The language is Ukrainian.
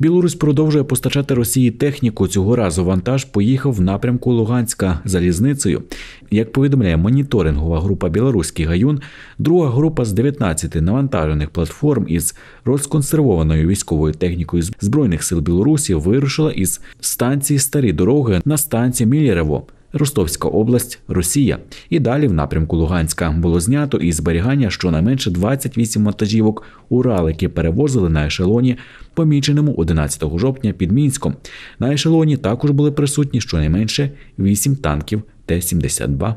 Білорусь продовжує постачати Росії техніку. Цього разу вантаж поїхав в напрямку Луганська залізницею. Як повідомляє моніторингова група Білоруський гаюн, друга група з 19 навантажених платформ із розконсервованою військовою технікою збройних сил Білорусі вирушила із станції Старі дороги на станції Мілєрево. Ростовська область, Росія. І далі в напрямку Луганська було знято із зберігання щонайменше 28 вантажівок Урал, які перевозили на ешелоні, поміченому 11 жовтня під Мінськом. На ешелоні також були присутні щонайменше 8 танків Т-72